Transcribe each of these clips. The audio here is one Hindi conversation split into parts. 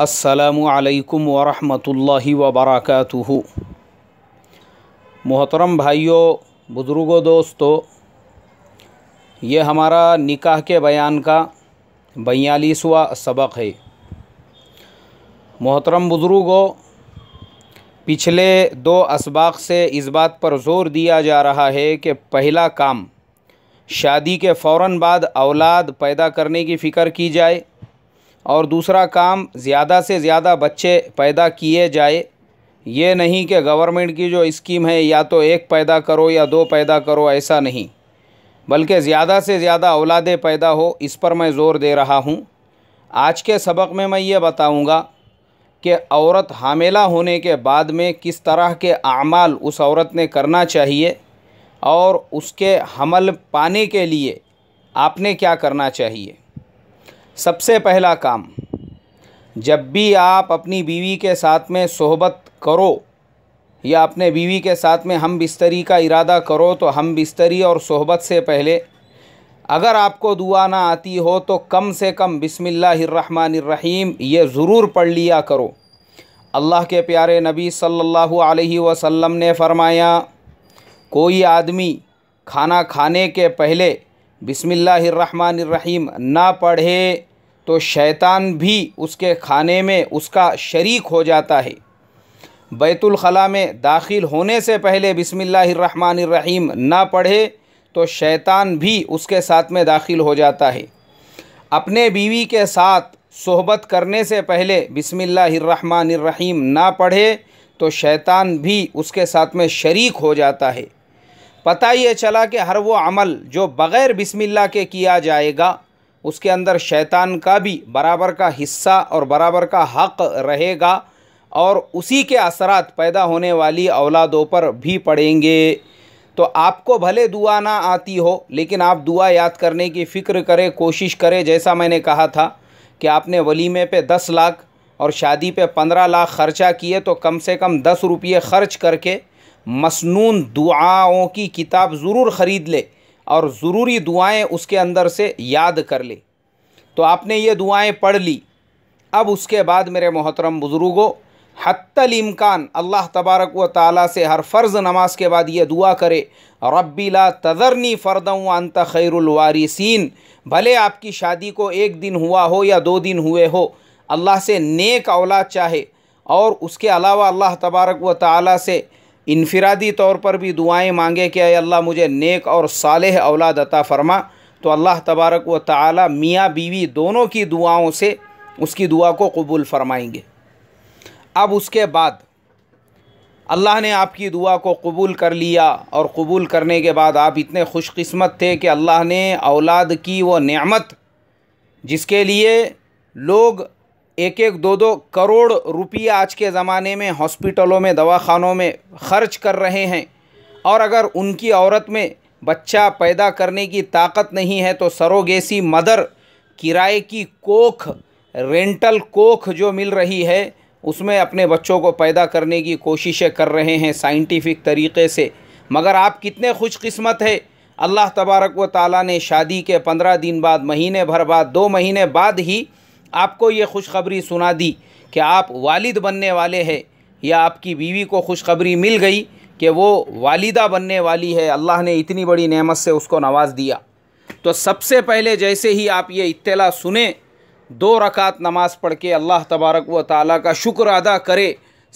असलकम वरहमल वबरक मोहतरम भाइयों बुज़ुर्गों दोस्तों ये हमारा निकाह के बयान का बयालीसवा सबक है मोहतरम बुज़ुर्गों पिछले दो इसबाक से इस बात पर ज़ोर दिया जा रहा है कि पहला काम शादी के फ़ौर बाद औलाद पैदा करने की फ़िक्र की जाए और दूसरा काम ज़्यादा से ज़्यादा बच्चे पैदा किए जाए ये नहीं कि गवर्नमेंट की जो स्कीम है या तो एक पैदा करो या दो पैदा करो ऐसा नहीं बल्कि ज़्यादा से ज़्यादा औलादें पैदा हो इस पर मैं ज़ोर दे रहा हूँ आज के सबक में मैं ये बताऊँगा कि औरत हामेला होने के बाद में किस तरह के अमाल उस औरत ने करना चाहिए और उसके हमल पाने के लिए आपने क्या करना चाहिए सबसे पहला काम जब भी आप अपनी बीवी के साथ में सोहबत करो या अपने बीवी के साथ में हम बिस्तरी का इरादा करो तो हम बिस्तरी और सोहबत से पहले अगर आपको दुआ ना आती हो तो कम से कम बिसमीम ये ज़रूर पढ़ लिया करो अल्लाह के प्यारे नबी सल्लल्लाहु अलैहि वसल्लम ने फ़रमाया कोई आदमी खाना खाने के पहले बिसमीम ना पढ़े तो शैतान भी उसके खाने में उसका शरीक हो जाता है बैतुलखला में दाखिल होने से पहले बिसमीम ना पढ़े तो शैतान भी उसके साथ में दाखिल हो जाता है अपने बीवी के साथ सोहबत करने से पहले बिसमीम ना पढ़े तो शैतान भी उसके साथ में शरीक हो जाता है पता ये चला कि हर वो अमल जो बग़ैर बिस्मिल्लाह के किया जाएगा उसके अंदर शैतान का भी बराबर का हिस्सा और बराबर का हक़ रहेगा और उसी के असरात पैदा होने वाली औलादों पर भी पड़ेंगे तो आपको भले दुआ ना आती हो लेकिन आप दुआ याद करने की फ़िक्र करें कोशिश करें जैसा मैंने कहा था कि आपने वलीमे पे दस लाख और शादी पे पंद्रह लाख ख़र्चा किए तो कम से कम दस रुपये ख़र्च करके मसनून दुआओं की किताब ज़रूर ख़रीद ले और ज़रूरी दुआएं उसके अंदर से याद कर ले तो आपने ये दुआएं पढ़ ली अब उसके बाद मेरे मोहतरम बुज़ुर्गों हत्तलमकान अल्लाह तबारक व ताली से हर फ़र्ज़ नमाज के बाद ये दुआ करे रब्बीला तजरनी फ़र्दम अंत खैरवारिसन भले आपकी शादी को एक दिन हुआ हो या दो दिन हुए हो अल्लाह से नेक औलाद चाहे और उसके अलावा अल्लाह तबारक व ताली से इनफरादी तौर पर भी दुआएं मांगे कि अल्लाह मुझे नेक और साल औलाद अता फ़रमा तो अल्लाह तबारक व ताली मियाँ बीवी दोनों की दुआओं से उसकी दुआ को कबूल फ़रमाएंगे अब उसके बाद अल्लाह ने आपकी दुआ को कबूल कर लिया और कबूल करने के बाद आप इतने खुशकस्मत थे कि अल्लाह ने औलाद की वो नेमत जिसके लिए लोग एक एक दो दो करोड़ रुपये आज के ज़माने में हॉस्पिटलों में दवाखानों में खर्च कर रहे हैं और अगर उनकी औरत में बच्चा पैदा करने की ताकत नहीं है तो सरोगेसी मदर किराए की कोख रेंटल कोख जो मिल रही है उसमें अपने बच्चों को पैदा करने की कोशिशें कर रहे हैं साइंटिफिक तरीके से मगर आप कितने खुशकस्मत है अल्लाह तबारक व ताली ने शादी के पंद्रह दिन बाद महीने भर बाद दो महीने बाद ही आपको ये खुशखबरी सुना दी कि आप वालिद बनने वाले हैं या आपकी बीवी को खुशखबरी मिल गई कि वो वालिदा बनने वाली है अल्लाह ने इतनी बड़ी नेमत से उसको नवाज दिया तो सबसे पहले जैसे ही आप ये इत्तला सुने दो रकात नमाज़ पढ़ के अल्लाह तबारक व ताली का शुक्र अदा करे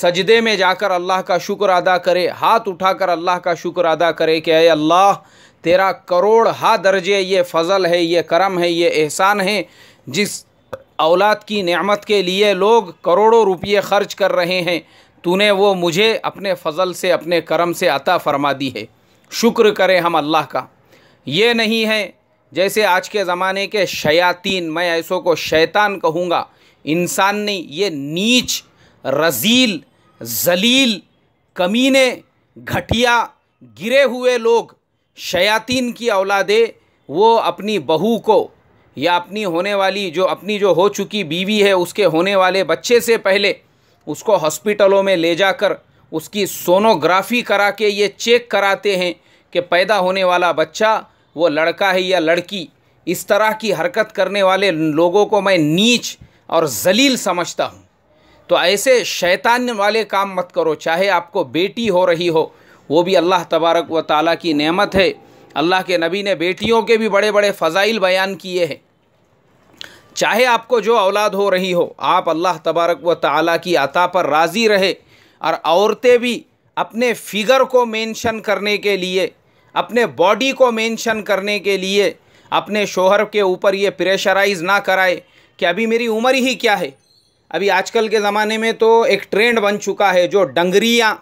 सजदे में जाकर अल्लाह का शुक्र अदा करे हाथ उठाकर अल्लाह का शुक्र अदा करे कि अरे अल्लाह तेरा करोड़ हा दर्जे ये फ़ज़ल है ये करम है ये एहसान है जिस औलाद की नेमत के लिए लोग करोड़ों रुपये ख़र्च कर रहे हैं तूने वो मुझे अपने फजल से अपने करम से अता फरमा दी है शुक्र करें हम अल्लाह का ये नहीं है जैसे आज के ज़माने के शयातीन मैं ऐसों को शैतान कहूँगा इंसान ने ये नीच रजील जलील कमीने घटिया गिरे हुए लोग शयातीन की औलादे वो अपनी बहू को या अपनी होने वाली जो अपनी जो हो चुकी बीवी है उसके होने वाले बच्चे से पहले उसको हॉस्पिटलों में ले जाकर उसकी सोनोग्राफी करा के ये चेक कराते हैं कि पैदा होने वाला बच्चा वो लड़का है या लड़की इस तरह की हरकत करने वाले लोगों को मैं नीच और जलील समझता हूँ तो ऐसे शैतान वाले काम मत करो चाहे आपको बेटी हो रही हो वो भी अल्लाह तबारक व ताली की नमत है अल्लाह के नबी ने बेटियों के भी बड़े बड़े फ़ज़ाइल बयान किए हैं चाहे आपको जो औलाद हो रही हो आप अल्लाह तबारक व ताली की अता पर राज़ी रहे और औरतें भी अपने फिगर को मेंशन करने के लिए अपने बॉडी को मेंशन करने के लिए अपने शोहर के ऊपर ये प्रेशराइज़ ना कराए कि अभी मेरी उम्र ही क्या है अभी आजकल के ज़माने में तो एक ट्रेंड बन चुका है जो डंगरियाँ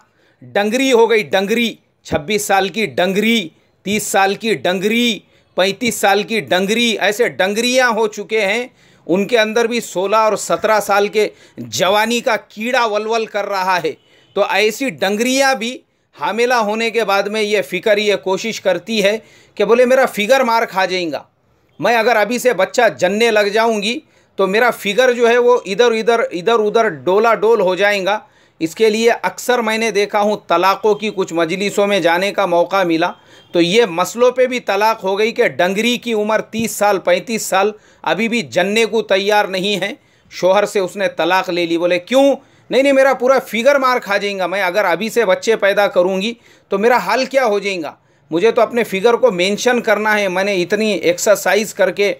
डंगरी हो गई डंगरी छब्बीस साल की डंगरी तीस साल की डंगरी पैंतीस साल की डंगरी ऐसे डंगरियाँ हो चुके हैं उनके अंदर भी सोलह और सत्रह साल के जवानी का कीड़ा वलवल कर रहा है तो ऐसी डंगरियाँ भी हामिला होने के बाद में ये फ़िक्र ये कोशिश करती है कि बोले मेरा फिगर मार खा जाएगा मैं अगर अभी से बच्चा जन्ने लग जाऊंगी तो मेरा फिगर जो है वो इधर उधर इधर उधर डोला डोल हो जाएगा इसके लिए अक्सर मैंने देखा हूँ तलाक़ों की कुछ मजलिसों में जाने का मौका मिला तो ये मसलों पे भी तलाक हो गई कि डंगरी की उम्र 30 साल 35 साल अभी भी जन्ने को तैयार नहीं है शोहर से उसने तलाक ले ली बोले क्यों नहीं नहीं मेरा पूरा फिगर मार खा जाएगा मैं अगर अभी से बच्चे पैदा करूँगी तो मेरा हाल क्या हो जाएगा मुझे तो अपने फिगर को मेंशन करना है मैंने इतनी एक्सरसाइज करके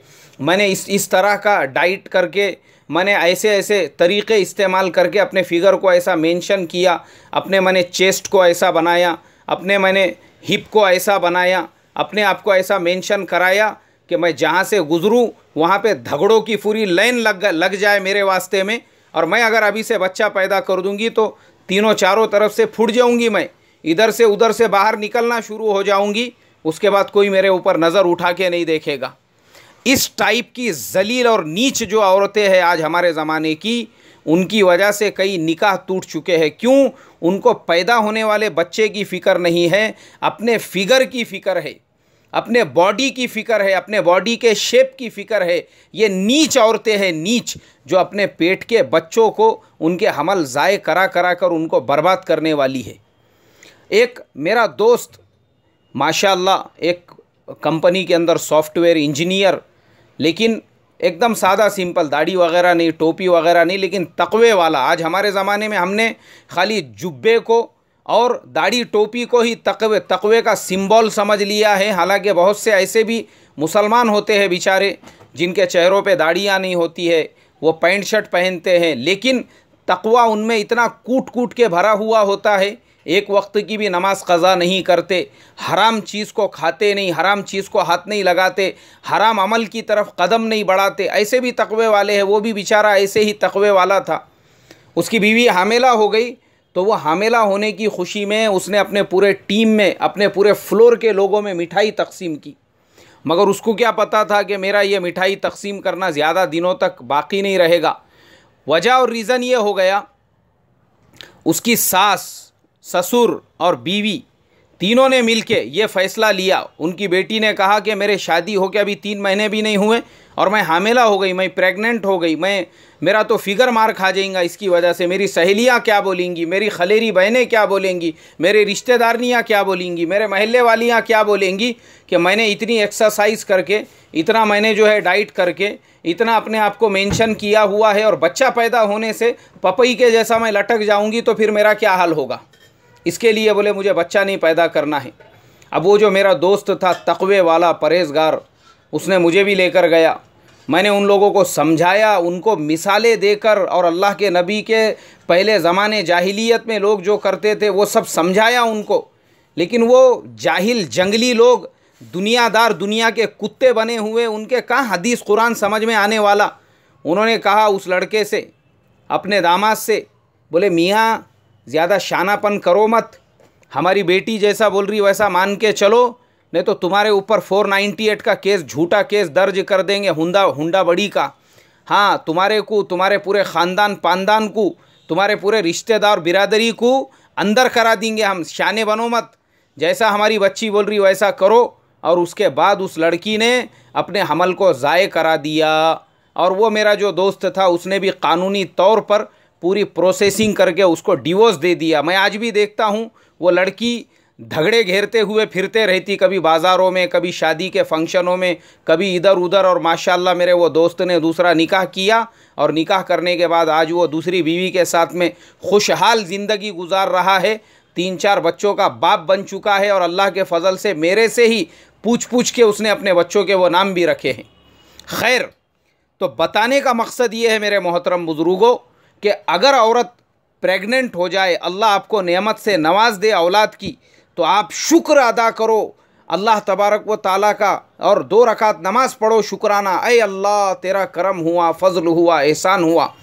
मैंने इस इस तरह का डाइट करके मैंने ऐसे ऐसे तरीके इस्तेमाल करके अपने फिगर को ऐसा मेंशन किया अपने मैंने चेस्ट को ऐसा बनाया अपने मैंने हिप को ऐसा बनाया अपने आप को ऐसा मेंशन कराया कि मैं जहाँ से गुज़रूँ वहाँ पे धगड़ों की पूरी लाइन लग लग जाए मेरे वास्ते में और मैं अगर अभी से बच्चा पैदा कर दूँगी तो तीनों चारों तरफ से फूट जाऊँगी मैं इधर से उधर से बाहर निकलना शुरू हो जाऊंगी उसके बाद कोई मेरे ऊपर नज़र उठा के नहीं देखेगा इस टाइप की जलील और नीच जो औरतें हैं आज हमारे ज़माने की उनकी वजह से कई निकाह टूट चुके हैं क्यों उनको पैदा होने वाले बच्चे की फ़िक्र नहीं है अपने फिगर की फ़िक्र है अपने बॉडी की फ़िक्र है अपने बॉडी के शेप की फ़िक्र है ये नीच औरतें हैं नीच जो अपने पेट के बच्चों को उनके हमल ज़ाय करा करा कर उनको बर्बाद करने वाली है एक मेरा दोस्त माशाल्लाह एक कंपनी के अंदर सॉफ्टवेयर इंजीनियर लेकिन एकदम सादा सिंपल दाढ़ी वगैरह नहीं टोपी वगैरह नहीं लेकिन तकवे वाला आज हमारे ज़माने में हमने खाली जुब्बे को और दाढ़ी टोपी को ही तकवे तकवे का सिंबल समझ लिया है हालांकि बहुत से ऐसे भी मुसलमान होते हैं बेचारे जिनके चेहरों पे दाढ़ियाँ नहीं होती है वो पैंट शर्ट पहनते हैं लेकिन तकवा उनमें इतना कूट कूट के भरा हुआ होता है एक वक्त की भी नमाज कज़ा नहीं करते हराम चीज़ को खाते नहीं हराम चीज़ को हाथ नहीं लगाते हराम अमल की तरफ कदम नहीं बढ़ाते ऐसे भी तकवे वाले हैं वो भी बेचारा ऐसे ही तकवे वाला था उसकी बीवी हामेला हो गई तो वो हामेला होने की खुशी में उसने अपने पूरे टीम में अपने पूरे फ्लोर के लोगों में मिठाई तकसीम की मगर उसको क्या पता था कि मेरा ये मिठाई तकसीम करना ज़्यादा दिनों तक बाकी नहीं रहेगा वजह और रीज़न ये हो गया उसकी सास ससुर और बीवी तीनों ने मिलके ये फ़ैसला लिया उनकी बेटी ने कहा कि मेरे शादी हो के अभी तीन महीने भी नहीं हुए और मैं हामिला हो गई मैं प्रेग्नेंट हो गई मैं मेरा तो फिगर मार खा जाएगा इसकी वजह से मेरी सहेलियाँ क्या बोलेंगी मेरी खलेरी बहनें क्या बोलेंगी मेरे रिश्तेदारनियाँ क्या बोलेंगी मेरे महल्ले वालियाँ क्या बोलेंगी कि मैंने इतनी एक्सरसाइज करके इतना मैंने जो है डाइट करके इतना अपने आप को मेंशन किया हुआ है और बच्चा पैदा होने से पपई के जैसा मैं लटक जाऊंगी तो फिर मेरा क्या हाल होगा इसके लिए बोले मुझे बच्चा नहीं पैदा करना है अब वो जो मेरा दोस्त था तकवे वाला परहेजगार उसने मुझे भी लेकर गया मैंने उन लोगों को समझाया उनको मिसालें देकर और अल्लाह के नबी के पहले ज़माने जाहिलियत में लोग जो करते थे वो सब समझाया उनको लेकिन वो जाहिल जंगली लोग दुनियादार दुनिया के कुत्ते बने हुए उनके कहाँ हदीस कुरान समझ में आने वाला उन्होंने कहा उस लड़के से अपने दामाद से बोले मियाँ ज़्यादा शानापन करो मत हमारी बेटी जैसा बोल रही वैसा मान के चलो नहीं तो तुम्हारे ऊपर 498 का केस झूठा केस दर्ज कर देंगे हुंडा हुंडा बड़ी का हाँ तुम्हारे को तुम्हारे पूरे ख़ानदान पानदान को तुम्हारे पूरे रिश्तेदार बिरादरी को अंदर करा देंगे हम शाने बनो मत जैसा हमारी बच्ची बोल रही वैसा करो और उसके बाद उस लड़की ने अपने हमल को ज़ाय करा दिया और वो मेरा जो दोस्त था उसने भी कानूनी तौर पर पूरी प्रोसेसिंग करके उसको डिवोर्स दे दिया मैं आज भी देखता हूँ वो लड़की धगड़े घेरते हुए फिरते रहती कभी बाज़ारों में कभी शादी के फंक्शनों में कभी इधर उधर और माशाल्लाह मेरे वो दोस्त ने दूसरा निकाह किया और निकाह करने के बाद आज वो दूसरी बीवी के साथ में खुशहाल ज़िंदगी गुजार रहा है तीन चार बच्चों का बाप बन चुका है और अल्लाह के फजल से मेरे से ही पूछ पूछ के उसने अपने बच्चों के वो नाम भी रखे हैं खैर तो बताने का मकसद ये है मेरे मोहतरम बुज़ुर्गों कि अगर औरत प्रेग्नेंट हो जाए अल्लाह आपको नेमत से नवाज दे औलाद की तो आप शुक्र अदा करो अल्लाह तबारक व ताला का और दो रकात नमाज पढ़ो शुक्राना अय अल्लाह तेरा करम हुआ फजल हुआ एहसान हुआ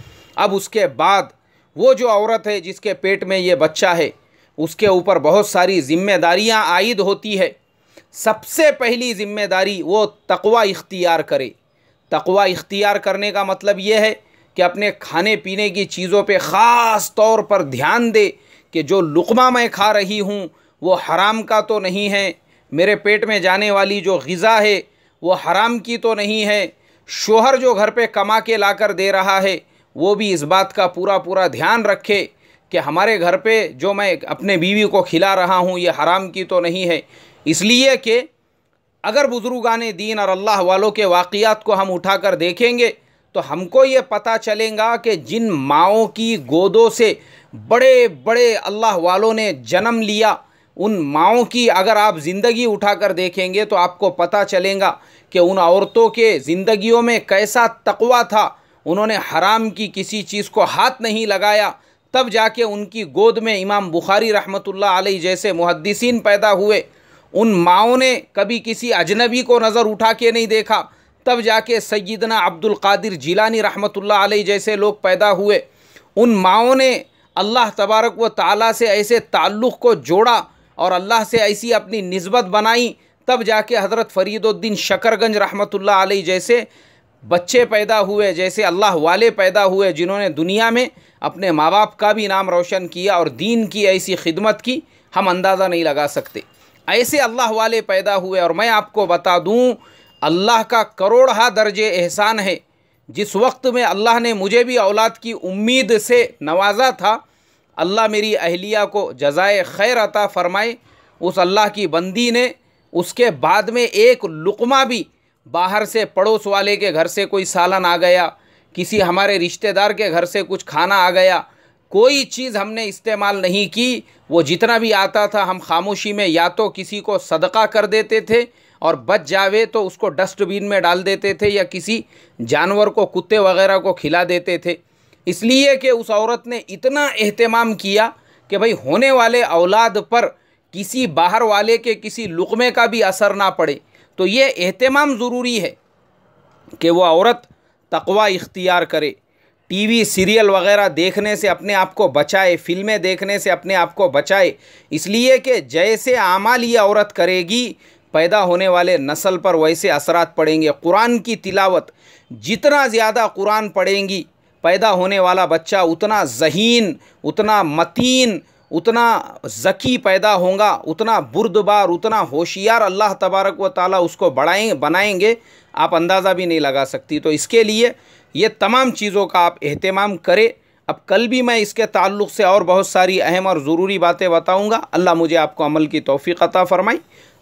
अब उसके बाद वो जो औरत है जिसके पेट में ये बच्चा है उसके ऊपर बहुत सारी जिम्मेदारियां आयद होती है सबसे पहली जिम्मेदारी वो तकवा इख्तियार करे तकवा इख्तियार करने का मतलब ये है कि अपने खाने पीने की चीज़ों पे ख़ास तौर पर ध्यान दे कि जो लुकमा मैं खा रही हूँ वो हराम का तो नहीं है मेरे पेट में जाने वाली जो ग़ा है वो हराम की तो नहीं है शोहर जो घर पे कमा के ला कर दे रहा है वो भी इस बात का पूरा पूरा ध्यान रखे कि हमारे घर पे जो मैं अपने बीवी को खिला रहा हूँ ये हराम की तो नहीं है इसलिए कि अगर बुज़ुर्गान दीन और अल्लाह वालों के वाक़ात को हम उठा कर देखेंगे तो हमको ये पता चलेगा कि जिन माओं की गोदों से बड़े बड़े अल्लाह वालों ने जन्म लिया उन माओं की अगर आप ज़िंदगी उठाकर देखेंगे तो आपको पता चलेगा कि उन औरतों के ज़िंदगियों में कैसा तकवा था उन्होंने हराम की किसी चीज़ को हाथ नहीं लगाया तब जाके उनकी गोद में इमाम बुखारी रहमतुल्लाह अलैह जैसे मुहदसिन पैदा हुए उन माओं ने कभी किसी अजनबी को नज़र उठा के नहीं देखा तब जाके सयदना अब्दुल कादिर जिलानी रहमतुल्लाह अलैह जैसे लोग पैदा हुए उन माओ ने अल्लाह तबारक व ताला से ऐसे ताल्लुक़ को जोड़ा और अल्लाह से ऐसी अपनी नस्बत बनाई तब जाके हज़रत फ़रीदुद्दीन शकरगंज रहमतुल्लाह अलैह जैसे बच्चे पैदा हुए जैसे अल्लाह वाले पैदा हुए जिन्होंने दुनिया में अपने माँ बाप का भी नाम रोशन किया और दीन की ऐसी खिदमत की हम अंदाज़ा नहीं लगा सकते ऐसे अल्लाह वाले पैदा हुए और मैं आपको बता दूँ अल्लाह का करोड़ा दर्जे एहसान है जिस वक्त में अल्लाह ने मुझे भी औलाद की उम्मीद से नवाजा था अल्लाह मेरी अहलिया को जजाय खैर अता फ़रमाए उस अल्लाह की बंदी ने उसके बाद में एक लुकमा भी बाहर से पड़ोस वाले के घर से कोई सालन आ गया किसी हमारे रिश्तेदार के घर से कुछ खाना आ गया कोई चीज़ हमने इस्तेमाल नहीं की वो जितना भी आता था हम खामोशी में या तो किसी को सदका कर देते थे और बच जावे तो उसको डस्टबिन में डाल देते थे या किसी जानवर को कुत्ते वगैरह को खिला देते थे इसलिए कि उस औरत ने इतना अहतमाम किया कि भाई होने वाले औलाद पर किसी बाहर वाले के किसी लुकमे का भी असर ना पड़े तो ये अहतमाम ज़रूरी है कि वो औरत तकवा इख्तियार करे टीवी सीरियल वगैरह देखने से अपने आप को बचाए फिल्में देखने से अपने आप को बचाए इसलिए कि जैसे आमाल ये औरत करेगी पैदा होने वाले नस्ल पर वैसे असरात पड़ेंगे कुरान की तिलावत जितना ज़्यादा कुरान पढ़ेंगी पैदा होने वाला बच्चा उतना जहीन उतना मतीन उतना ज़की पैदा होगा उतना बुरदबार उतना होशियार अल्लाह तबारक व ताली उसको बढ़ाएँ बनाएंगे आप अंदाज़ा भी नहीं लगा सकती तो इसके लिए ये तमाम चीज़ों का आप अहतमाम करें अब कल भी मैं इसके ताल्लुक़ से और बहुत सारी अहम और ज़रूरी बातें बताऊँगा अल्लाह मुझे आपको अमल की तोफ़ी अता फ़रमाई